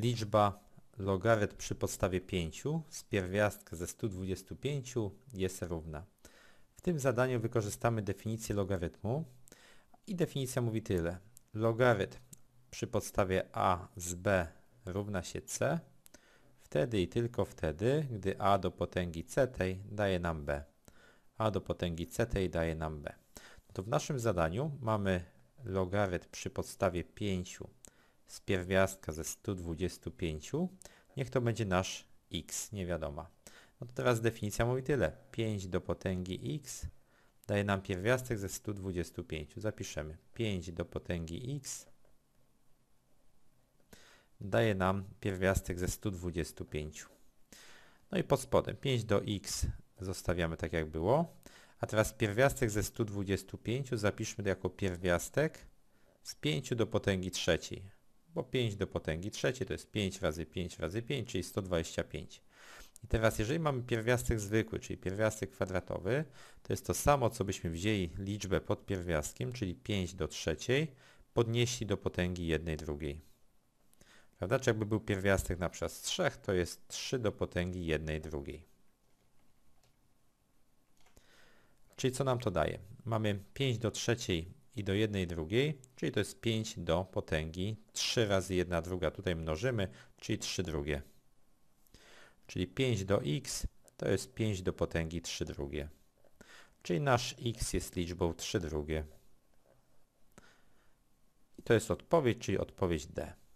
Liczba logarytm przy podstawie 5 z pierwiastka ze 125 jest równa. W tym zadaniu wykorzystamy definicję logarytmu i definicja mówi tyle. Logarytm przy podstawie a z b równa się c wtedy i tylko wtedy, gdy a do potęgi c tej daje nam b. a do potęgi c tej daje nam b. No to w naszym zadaniu mamy logarytm przy podstawie 5 z pierwiastka ze 125, niech to będzie nasz x, nie wiadomo. No to teraz definicja mówi tyle. 5 do potęgi x daje nam pierwiastek ze 125. Zapiszemy. 5 do potęgi x daje nam pierwiastek ze 125. No i pod spodem 5 do x zostawiamy tak jak było. A teraz pierwiastek ze 125 zapiszmy jako pierwiastek z 5 do potęgi trzeciej bo 5 do potęgi 3 to jest 5 razy 5 razy 5, czyli 125. I teraz jeżeli mamy pierwiastek zwykły, czyli pierwiastek kwadratowy, to jest to samo, co byśmy wzięli liczbę pod pierwiastkiem, czyli 5 do trzeciej, podnieśli do potęgi 1 drugiej. Prawda? Czy jakby był pierwiastek na przykład z 3, to jest 3 do potęgi 1 drugiej. Czyli co nam to daje? Mamy 5 do trzeciej i do jednej drugiej, czyli to jest 5 do potęgi 3 razy 1 druga, tutaj mnożymy, czyli 3 drugie. Czyli 5 do x to jest 5 do potęgi 3 drugie. Czyli nasz x jest liczbą 3 drugie. I to jest odpowiedź, czyli odpowiedź D.